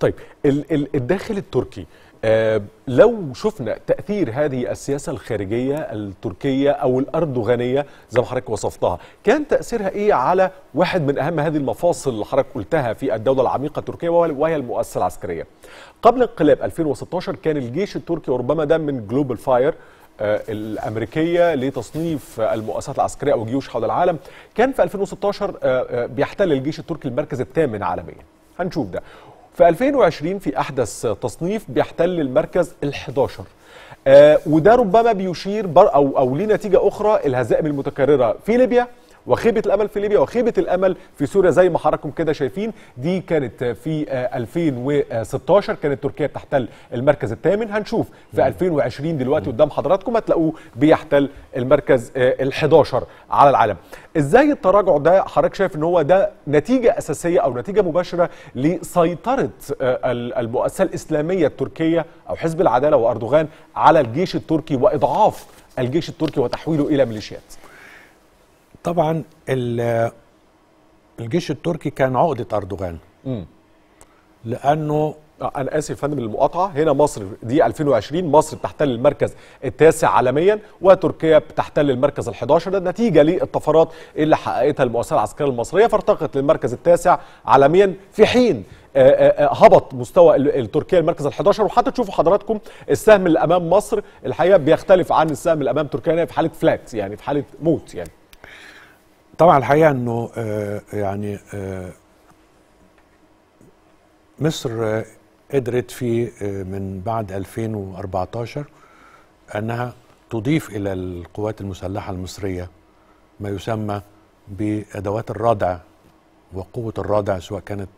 طيب الداخل التركي آه لو شفنا تأثير هذه السياسة الخارجية التركية أو الأردوغانية زي ما حضرتك وصفتها كان تأثيرها إيه على واحد من أهم هذه المفاصل اللي حضرتك قلتها في الدولة العميقة التركية وهي المؤسسة العسكرية قبل انقلاب 2016 كان الجيش التركي وربما ده من جلوبال آه، فاير الامريكيه لتصنيف المؤسسات العسكريه او الجيوش حول العالم كان في 2016 آه، آه، بيحتل الجيش التركي المركز الثامن عالميا هنشوف ده في 2020 في أحدث تصنيف بيحتل المركز ال11 آه وده ربما بيشير بر أو أو ليه نتيجة أخرى الهزائم المتكررة في ليبيا وخيبه الامل في ليبيا وخيبه الامل في سوريا زي ما حضراتكم كده شايفين دي كانت في 2016 آه، كانت تركيا بتحتل المركز الثامن هنشوف في 2020 دلوقتي قدام حضراتكم هتلاقوه بيحتل المركز آه، ال11 على العالم ازاي التراجع ده حضرتك شايف ان هو ده نتيجه اساسيه او نتيجه مباشره لسيطره آه، المؤسسه الاسلاميه التركيه او حزب العداله واردوغان على الجيش التركي واضعاف الجيش التركي وتحويله الى ميليشيات طبعا الجيش التركي كان عقده اردوغان م. لانه آه، انا اسف يا فندم للمقاطعه هنا مصر دي 2020 مصر بتحتل المركز التاسع عالميا وتركيا بتحتل المركز ال11 ده نتيجه للطفرات اللي حققتها المؤسسه العسكريه المصريه فارتقت للمركز التاسع عالميا في حين آه، آه، هبط مستوى التركية المركز ال11 وحتى تشوفوا حضراتكم السهم اللي امام مصر الحقيقه بيختلف عن السهم اللي امام تركيا يعني في حاله فلات يعني في حاله موت يعني طبعا الحقيقه انه آه، يعني آه، مصر قدرت في آه، من بعد 2014 انها تضيف الى القوات المسلحه المصريه ما يسمى بادوات الردع وقوه الردع سواء كانت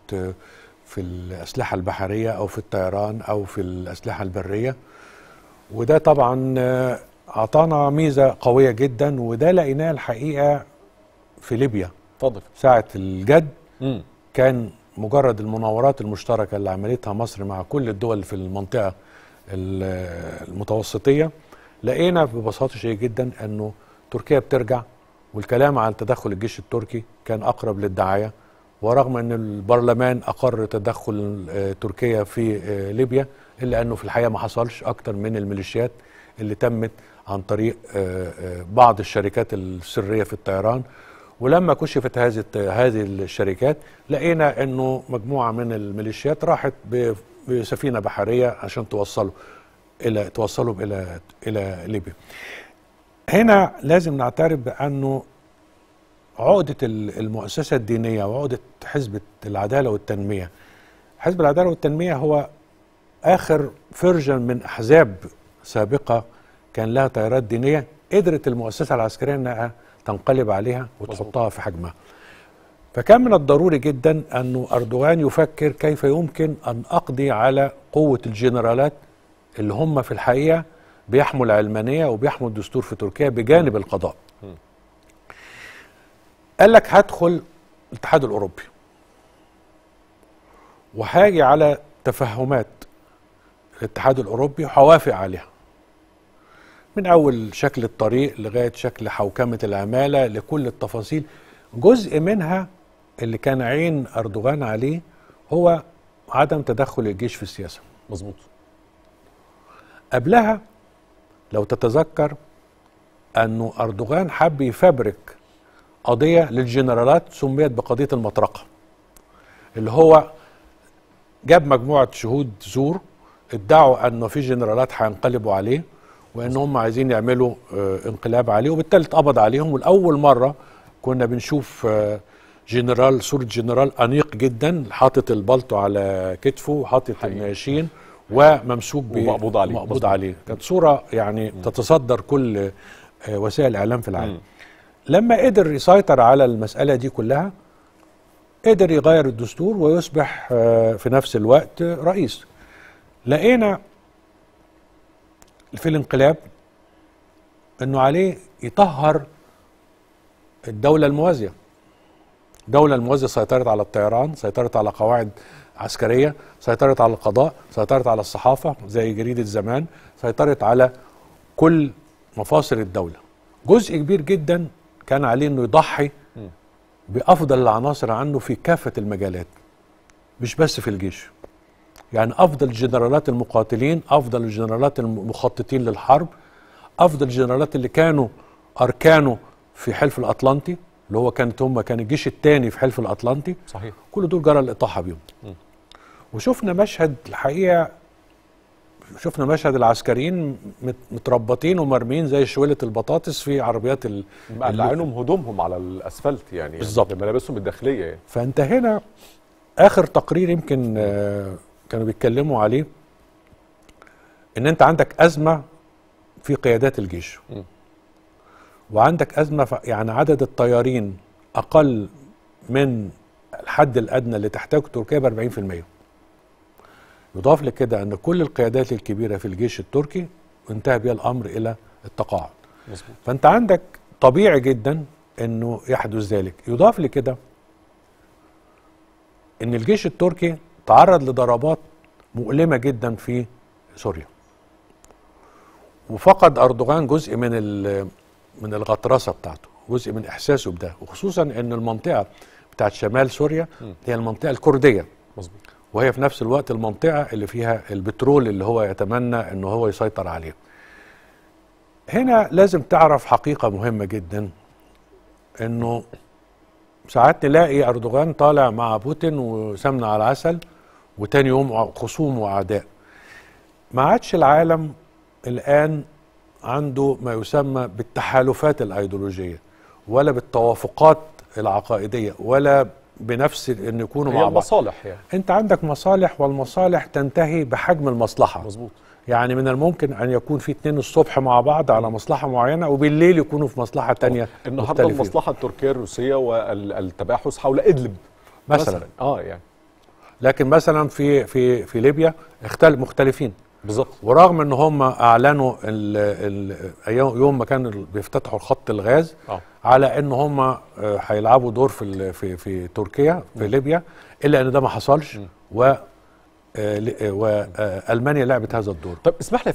في الاسلحه البحريه او في الطيران او في الاسلحه البريه وده طبعا اعطانا ميزه قويه جدا وده لقيناه الحقيقه في ليبيا اتفضل ساعه الجد م. كان مجرد المناورات المشتركه اللي عملتها مصر مع كل الدول في المنطقه المتوسطيه لقينا ببساطه شيء جدا انه تركيا بترجع والكلام عن تدخل الجيش التركي كان اقرب للدعايه ورغم ان البرلمان اقر تدخل آه، تركيا في آه، ليبيا الا انه في الحقيقه ما حصلش اكتر من الميليشيات اللي تمت عن طريق آه، بعض الشركات السريه في الطيران ولما كشفت هذه هذه الشركات لقينا انه مجموعه من الميليشيات راحت بسفينه بحريه عشان توصلوا الى توصلهم الى الى ليبيا. هنا لازم نعترف بانه عقده المؤسسه الدينيه وعقده حزب العداله والتنميه حزب العداله والتنميه هو اخر فيرجن من احزاب سابقه كان لها تيارات دينيه قدرت المؤسسه العسكريه انها تنقلب عليها وتحطها في حجمها فكان من الضروري جدا أن أردوغان يفكر كيف يمكن أن أقضي على قوة الجنرالات اللي هم في الحقيقة بيحموا العلمانية وبيحموا الدستور في تركيا بجانب القضاء قال لك هدخل الاتحاد الأوروبي وهاجي على تفهمات الاتحاد الأوروبي وحوافق عليها من أول شكل الطريق لغاية شكل حوكمة العمالة لكل التفاصيل جزء منها اللي كان عين أردوغان عليه هو عدم تدخل الجيش في السياسة مظبوط قبلها لو تتذكر أنه أردوغان حب يفبرك قضية للجنرالات سميت بقضية المطرقة اللي هو جاب مجموعة شهود زور ادعوا أنه في جنرالات هينقلبوا عليه وان هم عايزين يعملوا آه، انقلاب عليه وبالتالي اتقبض عليهم ولاول مره كنا بنشوف آه، جنرال صوره جنرال انيق جدا حاطط البلطو على كتفه وحاطط الناشين وممسوك ومقبوض عليه مقبوض عليه كانت صوره يعني م. تتصدر كل آه، وسائل الاعلام في العالم م. لما قدر يسيطر على المساله دي كلها قدر يغير الدستور ويصبح في نفس الوقت رئيس لقينا في الانقلاب انه عليه يطهر الدولة الموازية الدولة الموازية سيطرت على الطيران سيطرت على قواعد عسكرية سيطرت على القضاء سيطرت على الصحافة زي جريدة زمان سيطرت على كل مفاصل الدولة جزء كبير جدا كان عليه انه يضحي بافضل العناصر عنه في كافه المجالات مش بس في الجيش يعني افضل الجنرالات المقاتلين افضل الجنرالات المخططين للحرب افضل الجنرالات اللي كانوا اركانه في حلف الاطلنطي اللي هو كانت هم كان الجيش الثاني في حلف الاطلنطي صحيح كل دول جرى الاطاحه بيهم وشفنا مشهد الحقيقه شفنا مشهد العسكريين متربطين ومرمين زي شويله البطاطس في عربيات ال مقلعينهم هدومهم على الاسفلت يعني بالظبط يعني ملابسهم الداخليه يعني. فانت هنا اخر تقرير يمكن آه، كانوا بيتكلموا عليه ان انت عندك ازمه في قيادات الجيش وعندك ازمه يعني عدد الطيارين اقل من الحد الادنى اللي تحتاجه تركيا ب 40% يضاف لكده ان كل القيادات الكبيره في الجيش التركي انتهى بها الامر الى التقاعد فانت عندك طبيعي جدا انه يحدث ذلك يضاف لكده ان الجيش التركي تعرض لضربات مؤلمة جدا في سوريا وفقد أردوغان جزء من من الغطرسة بتاعته جزء من إحساسه بده وخصوصا أن المنطقة بتاعت شمال سوريا هي المنطقة الكردية مظبوط وهي في نفس الوقت المنطقة اللي فيها البترول اللي هو يتمنى أنه هو يسيطر عليه هنا لازم تعرف حقيقة مهمة جدا أنه ساعات تلاقي أردوغان طالع مع بوتين وسمنة على العسل وتاني يوم خصوم وأعداء ما عادش العالم الآن عنده ما يسمى بالتحالفات الأيديولوجية ولا بالتوافقات العقائدية ولا بنفس ان يكونوا مع بعض مصالح يعني انت عندك مصالح والمصالح تنتهي بحجم المصلحه مظبوط يعني من الممكن ان يكون في اتنين الصبح مع بعض على مصلحه معينه وبالليل يكونوا في مصلحه ثانيه النهارده المصلحه التركيه الروسيه والتباحث حول ادلب مثلا, مثلاً. اه يعني لكن مثلا في في في ليبيا اختل مختلفين بالظبط ورغم ان هم اعلنوا الـ الـ يوم ما كان بيفتتحوا الخط الغاز أوه. على ان هم آه، هيلعبوا دور في في في تركيا في م. ليبيا الا ان ده ما حصلش م. و آه، آه، والمانيا آه، لعبت هذا الدور طب اسمح لي